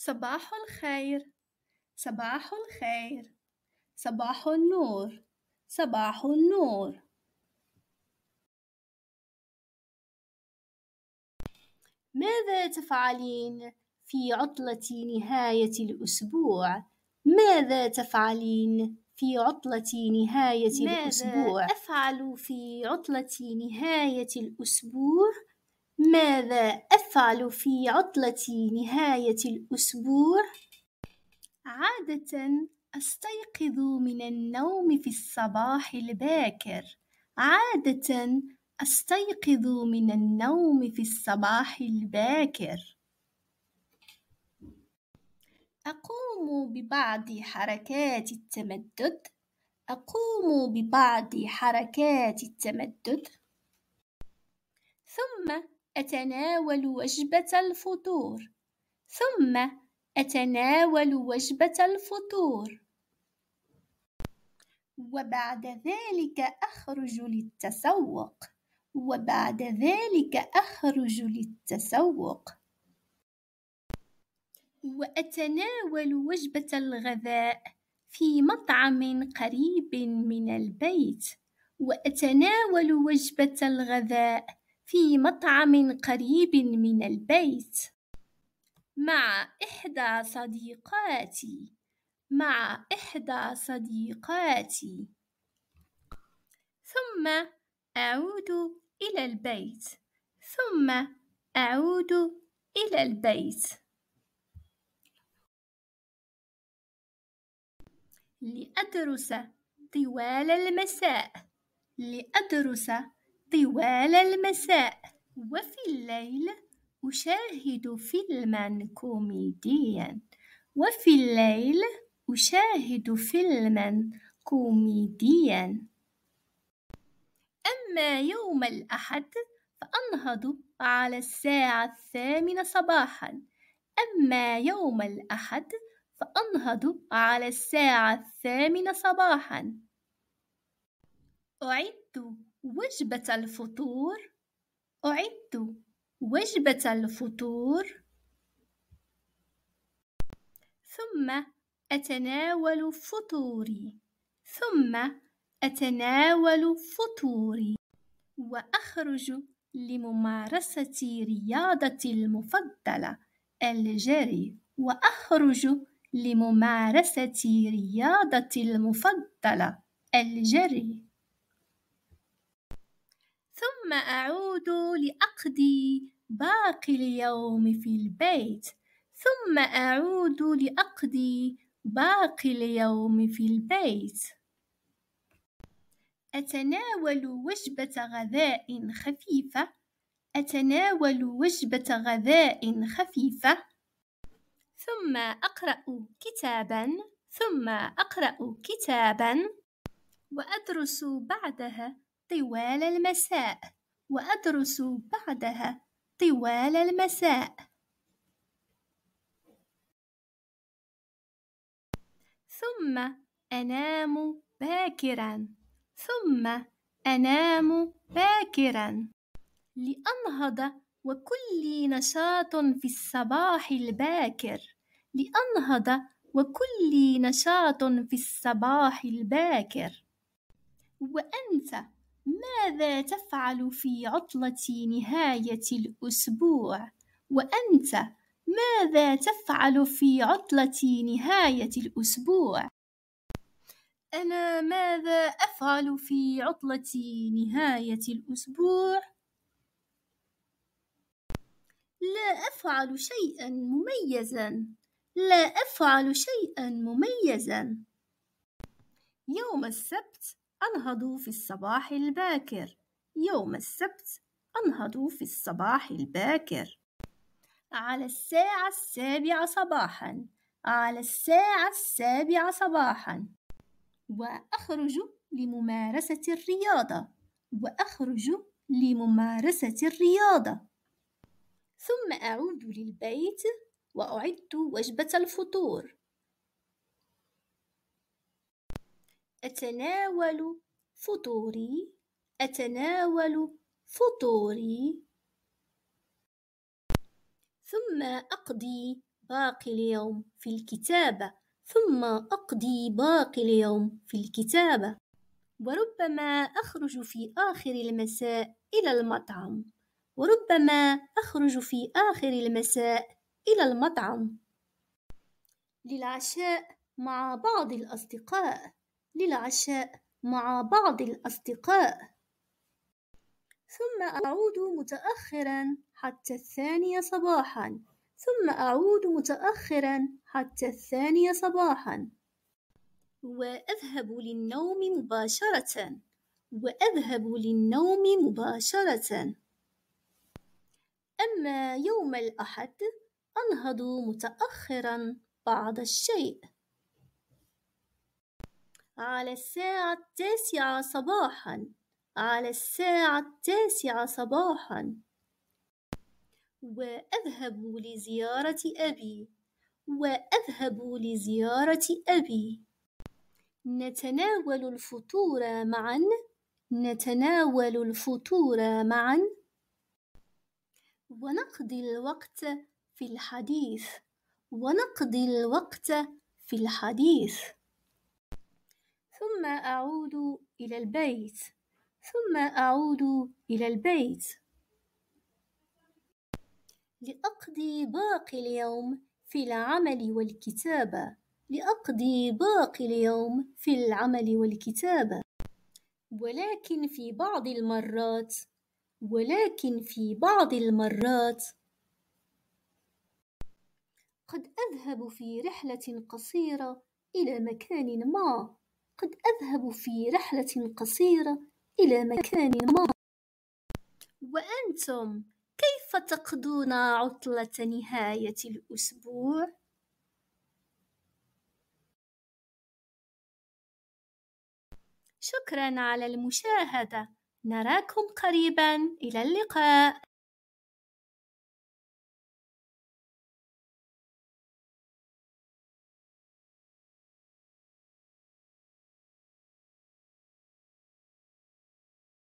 صباح الخير صباح الخير صباح النور صباح النور ماذا تفعلين في عطلة نهاية الأسبوع؟ ماذا تفعلين في عطلة نهاية ماذا الأسبوع؟ أفعل في عطلة نهاية الأسبوع؟ ماذا أفعل في عطلة نهاية الأسبوع؟ عادة أستيقظ من النوم في الصباح الباكر. عادة أستيقظ من النوم في الصباح الباكر. أقوم ببعض حركات التمدد. أقوم ببعض حركات التمدد. ثم أتناول وجبة الفطور ثم أتناول وجبة الفطور وبعد ذلك أخرج للتسوق وبعد ذلك أخرج للتسوق وأتناول وجبة الغذاء في مطعم قريب من البيت وأتناول وجبة الغذاء في مطعم قريب من البيت مع إحدى صديقاتي مع إحدى صديقاتي ثم أعود إلى البيت ثم أعود إلى البيت لأدرس طوال المساء لأدرس طوال المساء وفي الليل أشاهد فيلمًا كوميديًا وفي الليل أشاهد فيلمًا كوميديًا، أما يوم الأحد فأنهض على الساعة الثامنة صباحًا، أما يوم الأحد فأنهض على الساعة الثامنة صباحًا، أعدّ وجبة الفطور أعد وجبة الفطور ثم أتناول فطوري ثم أتناول فطوري وأخرج لممارسة رياضتي المفضلة الجري وأخرج لممارسة رياضتي المفضلة الجري ثم أعود لأقضي باقي اليوم في البيت ثم أعود لأقضي باقي اليوم في البيت أتناول وجبة غذاء خفيفة أتناول وجبة غذاء خفيفة ثم أقرأ كتابا ثم أقرأ كتابا وأدرس بعدها طوال المساء وأدرس بعدها طوال المساء. ثم أنام باكرا ثم أنام باكرا لأنهض وكلي نشاط في الصباح الباكر لأنهض وكلي نشاط في الصباح الباكر وأنت ماذا تفعل في عطلة نهاية الأسبوع؟ وأنت ماذا تفعل في عطلة نهاية الأسبوع؟ أنا ماذا أفعل في عطلة نهاية الأسبوع؟ لا أفعل شيئا مميزا لا أفعل شيئا مميزا يوم السبت أنهض في الصباح الباكر يوم السبت أنهض في الصباح الباكر على الساعة السابعة صباحا على الساعة السابعة صباحا وأخرج لممارسة الرياضة وأخرج لممارسة الرياضة ثم أعود للبيت وأعد وجبة الفطور أتناول فطوري أتناول فطوري ثم أقضي باقي اليوم في الكتابة ثم أقضي باقي اليوم في الكتابة وربما أخرج في آخر المساء إلى المطعم وربما أخرج في آخر المساء إلى المطعم للعشاء مع بعض الأصدقاء للعشاء مع بعض الأصدقاء ثم أعود متأخرا حتى الثانية صباحا ثم أعود متأخرا حتى الثانية صباحا وأذهب للنوم مباشرة وأذهب للنوم مباشرة أما يوم الأحد أنهض متأخرا بعض الشيء على الساعة التاسعة صباحا على الساعة التاسعة صباحا وأذهب لزيارة أبي وأذهب لزيارة أبي نتناول الفطور معا نتناول الفطور معا ونقضي الوقت في الحديث ونقضي الوقت في الحديث ثم أعود إلى البيت ثم أعود إلى البيت لأقضي باقي اليوم في العمل والكتابة لأقضي باقي اليوم في العمل والكتابة ولكن في بعض المرات ولكن في بعض المرات قد أذهب في رحلة قصيرة إلى مكان ما قد أذهب في رحلة قصيرة إلى مكان ما وأنتم كيف تقضون عطلة نهاية الأسبوع؟ شكرا على المشاهدة نراكم قريبا إلى اللقاء